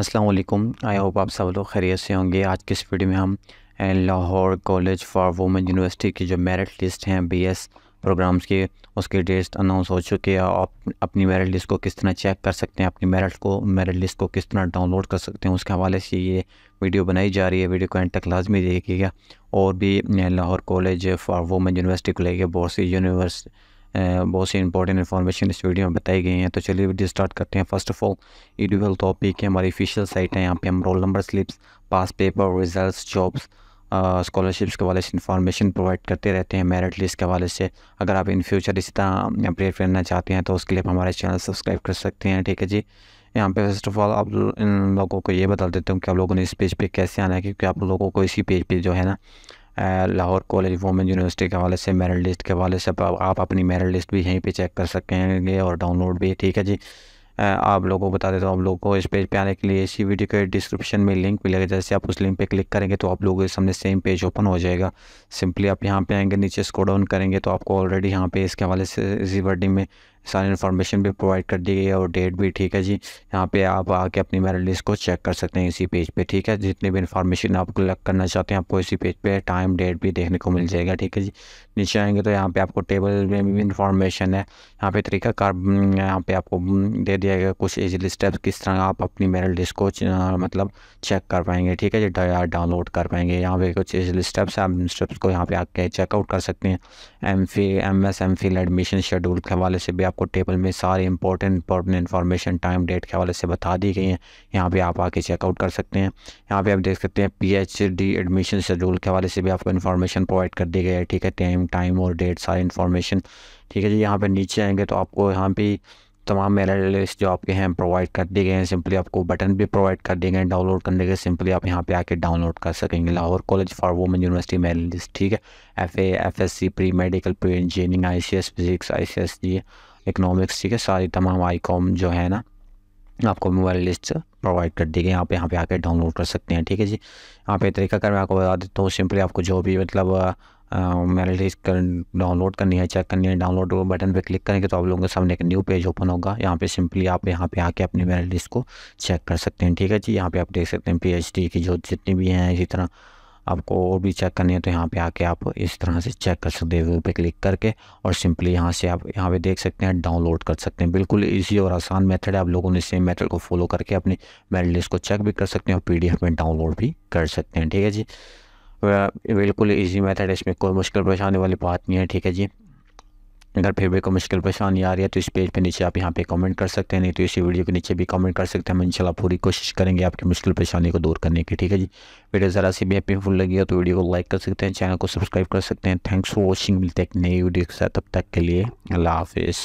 अस्सलाम वालेकुम I hope आप सब लोग खैरियत से होंगे आज के इस वीडियो में हम Lahore college for women university की जो मेरिट लिस्ट हैं बीएस प्रोग्राम्स की उसके डेट्स अनाउंस हो चुके हैं आप अपनी मेरिट लिस्ट को किस तरह चेक कर सकते हैं अपनी मेरिट को मेरिट लिस्ट को किस तरह डाउनलोड कर सकते हैं उसके हवाले से ये वीडियो बनाई जा रही है वीडियो को एंड तक लाजमी देखिएगा और भी Lahore college for women university को लेकर बहुत सी यूनिवर्सिटी बहुत सी इंपॉर्टेंट इन्फॉर्मेशन इस वीडियो में बताई गई हैं तो चलिए वीडियो स्टार्ट करते हैं फर्स्ट ऑफ ऑल ई टॉपिक है हमारी ऑफिशियल साइट है यहाँ पे हम roll number slips past paper result jobs scholarships के वाले से इंफॉर्मेशन प्रोवाइड करते रहते हैं मेरिट लिस्ट के वाले से अगर आप इन फ्यूचर इसी तरह अपडेट करना चाहते हैं तो उसके लिए हमारे चैनल सब्सक्राइब कर सकते हैं ठीक है जी यहाँ पे फर्स्ट ऑफ ऑल आप इन लोगों को ये बता देता हूँ कि आप लोगों ने इस पेज पे कैसे आना है क्योंकि आप लोगों को इसी पेज पे जो है ना लाहौर कॉलेज वोमेन यूनिवर्सिटी के हवाले से मेरिट लिस्ट के हवाले से आप अपनी मेरिट लिस्ट भी यहीं पे चेक कर सकेंगे और डाउनलोड भी ठीक है जी आप लोगों को बता देता हूँ आप लोगों को इस पेज पे आने के लिए इसी वीडियो के डिस्क्रिप्शन में लिंक मिलेगा जैसे आप उस लिंक पे क्लिक करेंगे तो आप लोगों के सामने सेम पेज ओपन हो जाएगा सिंपली आप यहाँ पे आएंगे नीचे स्को डाउन करेंगे तो आपको ऑलरेडी यहाँ पे इसके हवाले से इसी वर्डिंग में सारी इन्फॉर्मेशन भी प्रोवाइड कर दी गई है और डेट भी ठीक है जी यहाँ पे आप आके अपनी मेरिट लिस्ट को चेक कर सकते हैं इसी पेज पे ठीक है जितनी भी इन्फॉर्मेशन आप कलेक्ट करना चाहते हैं आपको इसी पेज पे टाइम डेट भी देखने को मिल जाएगा ठीक है जी नीचे आएंगे तो यहाँ पे आपको टेबल में भी इन्फॉर्मेशन है यहाँ पे तरीका कार यहाँ पे आपको दे दिया गया कुछ इजीली स्टेप्स किस तरह आप अपनी मेरिट लिस्ट को मतलब चेक कर पाएंगे ठीक है जी डाउनलोड कर पाएंगे यहाँ पे कुछ इजीली स्टेप्स आप स्टेप्स को यहाँ पे आके चेकआउट कर सकते हैं M Phil M S M Phil admission schedule के हवाले से भी आप आपको टेबल में सारे important important information time date के हवाले से बता दी गई हैं यहाँ पे आप आके चेकआउट कर सकते हैं यहाँ पे आप देख सकते हैं पीएचडी एडमिशन शेड्यूल के हवाले से भी आपको इन्फॉर्मेशन प्रोवाइड कर दी गई है ठीक है टाइम टाइम और डेट सारी इन्फॉर्मेशन ठीक है जी यहाँ पर नीचे आएंगे तो आपको यहाँ पर तमाम मेरा लिस्ट जो आपके हैं प्रोवाइड कर दिए गए हैं सिंपली आपको बटन भी प्रोवाइड कर दिए गए हैं डाउनलोड करने के सिंपली आप यहाँ पे आके डाउनलोड कर सकेंगे Lahore college for women university merit list ठीक है F A F S C pre medical pre engineering I C S physics I C S जी इकनॉमिक्स ठीक है सारी तमाम आई कॉम जो है ना आपको मोबाइल लिस्ट प्रोवाइड कर दी गई यहाँ पे यहाँ पे आके डाउनलोड कर सकते हैं ठीक है जी यहाँ पे तरीका कर मैं आपको बता देता हूँ सिंपली आपको जो भी मतलब मेरे लिस्ट कर डाउनलोड करनी है चेक करनी है डाउनलोड बटन पे क्लिक करेंगे तो आप लोगों के सामने एक न्यू पेज ओपन होगा यहाँ पे सिंपली आप यहाँ पे आके अपनी मेरे लिस्ट को चेक कर सकते हैं ठीक है जी यहाँ पे आप देख सकते हैं पीएचडी की जो जितनी भी हैं इसी तरह आपको और भी चेक करनी है तो यहाँ पे आके आप इस तरह से चेक कर सकते हैं व्यू पे क्लिक करके और सिंपली यहाँ से आप यहाँ पे देख सकते हैं डाउनलोड कर सकते हैं बिल्कुल ईजी और आसान मेथड है आप लोगों ने सेम मेथड को फॉलो करके अपनी मेरिट लिस्ट को चेक भी कर सकते हैं और पी में डाउनलोड भी कर सकते हैं ठीक है जी बिल्कुल ईजी मैथड है इसमें कोई मुश्किल परेशानी वाली बात नहीं है ठीक है जी अगर भी को मुश्किल परेशानी आ रही है तो इस पेज पे नीचे आप यहाँ पे कमेंट कर सकते हैं नहीं तो इसी वीडियो के नीचे भी कमेंट कर सकते हैं हम इंशाल्लाह पूरी कोशिश करेंगे आपकी मुश्किल परेशानी को दूर करने की ठीक है जी वीडियो ज़रा सी भी हेल्पफुल लगी है तो वीडियो को लाइक कर सकते हैं चैनल को सब्सक्राइब कर सकते हैं थैंक्स फॉर वॉचिंग मिलते हैं एक नई वीडियो के साथ तब तक के लिए अल्लाह हाफिज़